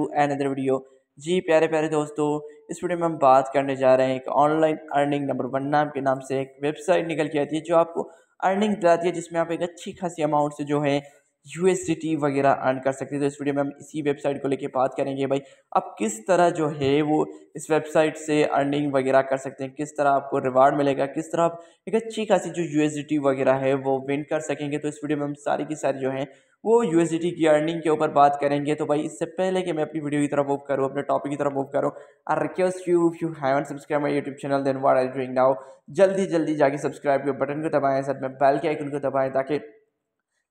to another video जी प्यारे प्यारे दोस्तों इस वीडियो में हम बात करने जा रहे हैं एक ऑनलाइन अर्निंग नंबर वन नाम के नाम से एक वेबसाइट निकल के आती है जो आपको अर्निंग दिलाती है जिसमें आप एक अच्छी खासी अमाउंट से जो है यू वगैरह अर्न कर सकते हैं तो इस वीडियो में हम इसी वेबसाइट को लेकर बात करेंगे भाई आप किस तरह जो है वो इस वेबसाइट से अर्निंग वगैरह कर सकते हैं किस तरह आपको रिवार्ड मिलेगा किस तरह आप एक अच्छी खासी जो यू वगैरह है वो विन कर सकेंगे तो इस वीडियो में हम सारी की सारी जो है वो यू की अर्निंग के ऊपर बात करेंगे तो भाई इससे पहले कि मैं अपनी वीडियो की तरफ मूव करूँ अपने टॉपिक की तरफ मूव करूँ I request you if you haven't subscribe my YouTube channel then what I doing now जल्दी जल्दी जाके सब्सक्राइब के बटन को दबाएं साथ में बेल के आइकन को दबाएं ताकि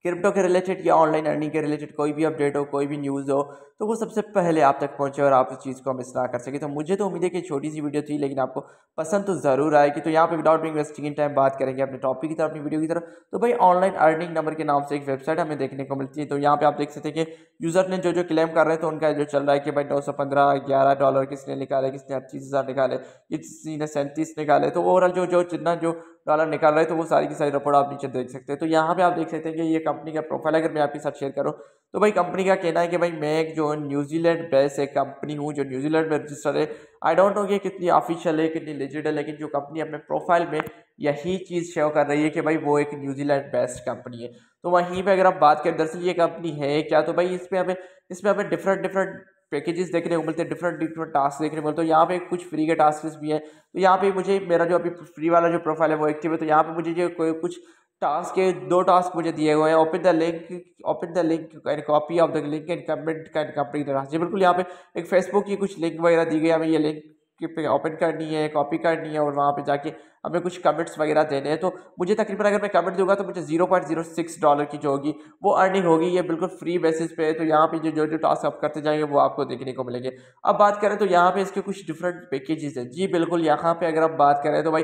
क्रिप्टो के रिलेटेड या ऑनलाइन अर्निंग के रिलेटेड कोई भी अपडेट हो कोई भी न्यूज़ हो तो वो सबसे पहले आप तक पहुंचे और आप उस चीज़ को मिस ना कर सके तो मुझे तो उम्मीद है कि छोटी सी वीडियो थी लेकिन आपको पसंद तो ज़रूर आएगी तो यहाँ पे without being wasting in time बात करेंगे अपने टॉपिक की तरफ अपनी वीडियो की तरफ तो भाई ऑनलाइन अर्निंग नंबर के नाम से एक वेबसाइट हमें देखने को मिलती है तो यहाँ पर आप देख सकते हैं कि यूज़र ने जो जो क्लेम कर रहे हैं तो उनका जो चल रहा है कि भाई नौ सौ पंद्रह ग्यारह डॉलर किसने निकाले किसने अच्छी हज़ार निकाले किसी ने सैंतीस निकाले तो ओवरऑल जो जो जितना जो डॉलर निकाल रहा है तो वो सारी की सारी रिपोर्ट आप नीचे देख सकते हैं तो यहाँ पे आप देख सकते हैं कि ये कंपनी का प्रोफाइल अगर मैं आपके साथ शेयर करूँ तो भाई कंपनी का कहना है कि भाई मैं एक जो न्यूजीलैंड बेस एक कंपनी हूँ जो न्यूजीलैंड में रजिस्टर है आई डोंट नो कि कितनी ऑफिशियल है कितनी लिजिड है लेकिन जो कंपनी अपने प्रोफाइल में यही चीज़ शेयर कर रही है कि भाई वो एक न्यूजीलैंड बेस्ड कंपनी है तो वहीं पर अगर आप बात करें दरअसल ये कंपनी है क्या तो भाई इस पर हमें इसमें हमें डिफरेंट डिफरेंट पैकेजेस देखने को मिलते हैं डिफरेंट डिफरेंट टास्क देखने को मिलते हैं यहाँ पे कुछ फ्री के टास्क भी हैं तो यहाँ पे मुझे मेरा जो अभी फ्री वाला जो प्रोफाइल है वो एक्टिव है तो यहाँ पे मुझे जो कोई कुछ टास्क के दो टास्क मुझे दिए हुए हैं open the link open the link and copy of the link and comment and complete the task जी बिल्कुल यहाँ पे एक फेसबुक की कुछ लिंक वगैरह दी गई हमें ये लिंक ओपन करनी है कॉपी करनी है और वहाँ पे जाके हमें कुछ कमेंट्स वगैरह देने हैं तो मुझे तकरीबन अगर मैं कमेंट दूंगा तो मुझे zero point zero six dollar की जो होगी वो अर्निंग होगी ये बिल्कुल फ्री बेसिस पे तो यहाँ पे जो जो जो टास्क आप करते जाएंगे वो आपको देखने को मिलेंगे अब बात करें तो यहाँ पर इसके कुछ डिफरेंट पैकेजेज़ हैं जी बिल्कुल यहाँ पर अगर आप बात करें तो भाई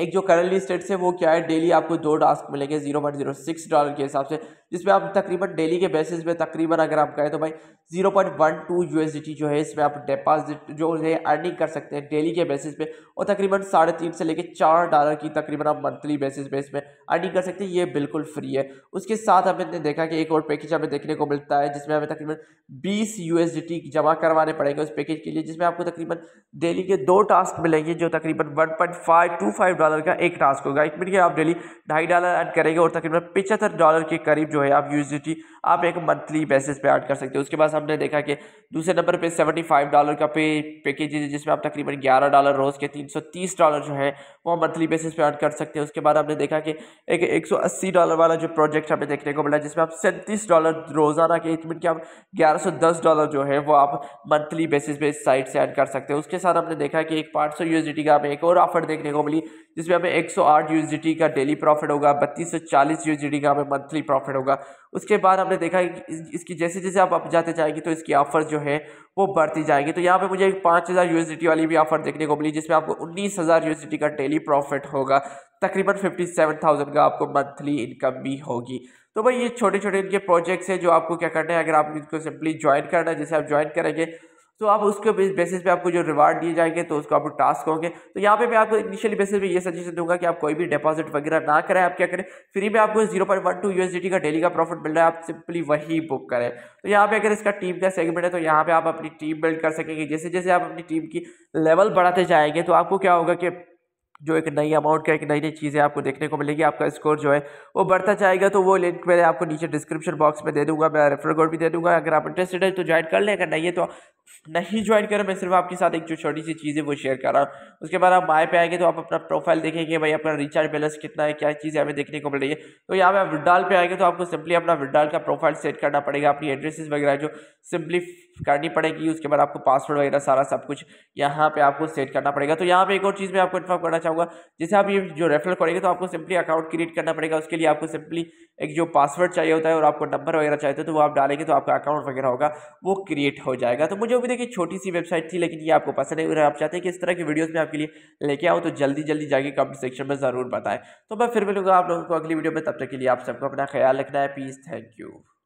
एक जो करंटली स्टेट्स है वो क्या है डेली आपको दो टास्क मिलेंगे zero point zero six dollar के हिसाब से जिसमें आप तकरीबन डेली के बेसिस पे तकरीबन अगर आप कहें तो भाई zero point one two U जो है इसमें आप डिपॉजिट जो है अर्निंग कर सकते हैं डेली के बेसिस पे और तकरीबन साढ़े तीन से लेकर चार डॉलर की तकरीबन आप मंथली बेसिस पे इसमें अर्निंग कर सकते हैं ये बिल्कुल फ्री है उसके साथ हमने देखा कि एक और पैकेज हमें देखने को मिलता है जिसमें हमें तकरीबन बीस यू जमा करवाने पड़ेंगे उस पैकेज के लिए जिसमें आपको तकरीबन डेली के दो टास्क मिलेंगे जो तकरीबन one point five two five dollar का एक टास्क होगा एक मिनट के आप डेली ढाई डॉलर अर्न करेंगे और तकरीबन पचहत्तर डॉलर के करीब जो जो है आप यूएसडी आप एक मंथली बेसिस पे ऐड कर सकते हो उसके बाद हमने देखा कि दूसरे नंबर पे सेवेंटी फाइव डॉलर का पे पैकेज है जिसमें आप तकरीबन ग्यारह डॉलर रोज़ के तीन सौ तीस डॉलर जो है वो मंथली बेसिस पे ऐड कर सकते हैं उसके बाद हमने देखा कि एक एक सौ अस्सी डॉलर वाला जो प्रोजेक्ट हमें देखने को मिला जिसमें आप सैंतीस डॉलर रोज़ाना के इतमिन के आप ग्यारह डॉलर जो है वो आप मंथली बेसिस पे साइट से ऐड कर सकते हैं उसके साथ हमने देखा कि एक पाँच सौ का हमें एक और ऑफर देखने को मिली जिसमें हमें एक सौ का डेली प्रॉफिट होगा बत्तीस सौ का हमें मंथली प्रॉफिट होगा होगा उसके बाद आपने देखा कि इसकी जैसे जैसे आप अप जाते जाएगी तो इसकी ऑफर जो है वो बढ़ती जाएगी तो यहाँ पे मुझे पाँच हज़ार यू वाली भी ऑफर देखने को मिली जिसमें आपको उन्नीस हज़ार यू का डेली प्रॉफिट होगा तकरीबन फिफ्टी सेवन थाउजेंड का आपको मंथली इनकम भी होगी तो भाई ये छोटे छोटे इनके प्रोजेक्ट्स हैं जो आपको क्या करना है अगर आप इनको सिंपली ज्वाइन करना है जैसे आप ज्वाइन करेंगे तो आप उसके बेसिस पे आपको जो रिवार्ड दिए जाएंगे तो उसको आप टास्क होंगे तो यहाँ पे मैं आपको इनिशियली बेसिस पे ये सजेशन दूंगा कि आप कोई भी डिपॉजिट वगैरह ना करें आप क्या करें फ्री में आपको zero point one two USDT का डेली का प्रॉफिट मिल रहा है आप सिंपली वही बुक करें तो यहाँ पे अगर इसका टीम का सेगमेंट है तो यहाँ पर आप अपनी टीम बिल्ड कर सकेंगे जैसे जैसे आप अपनी टीम की लेवल बढ़ाते जाएंगे तो आपको क्या होगा कि जो एक नई अमाउंट का एक नई नई चीज़ें आपको देखने को मिलेगी आपका स्कोर जो है वो बढ़ता जाएगा तो वो लिंक मैंने आपको नीचे डिस्क्रिप्शन बॉक्स में दे दूंगा मैं रेफर कोड भी दे दूंगा अगर आप इंटरेस्टेड है तो ज्वाइन कर लें अगर नहीं है तो नहीं ज्वाइन करें मैं सिर्फ आपके साथ एक जो छोटी सी चीज़ है वो शेयर कर रहा हूँ उसके बाद आप माए पे आएंगे तो आप अपना प्रोफाइल देखेंगे भाई अपना रिचार्ज बैलेंस कितना है क्या चीज़ें हमें देखने को मिल रही है तो यहाँ पे आप विड्राल पे आएंगे तो आपको सिंपली अपना विड्राल का प्रोफाइल सेट करना पड़ेगा अपनी एड्रेसेस वगैरह जो सिंपली करनी पड़ेगी उसके बाद आपको पासवर्ड वगैरह सारा सब कुछ यहाँ पर आपको सेट करना पड़ेगा तो यहाँ पर एक और चीज़ मैं आपको इन्फॉर्म करना चाहूँगा जैसे आप ये जो रेफर करेंगे तो आपको सिंपली अकाउंट क्रिएट करना पड़ेगा उसके लिए आपको सिंपली एक जो पासवर्ड चाहिए होता है और आपको नंबर वगैरह चाहिए तो वो आप डालेंगे तो आपका अकाउंट वगैरह होगा वो क्रिएट हो जाएगा तो मुझे भी देखिए छोटी सी वेबसाइट थी लेकिन ये आपको पसंद है अगर आप चाहते हैं कि इस तरह की वीडियोस में आपके लिए लेके आओ तो जल्दी जल्दी जाके कमेंट सेक्शन में ज़रूर बताएं तो मैं फिर मिलूंगा आप लोगों को अगली वीडियो में तब तक के लिए आप सबको अपना ख्याल रखना है प्लीज थैंक यू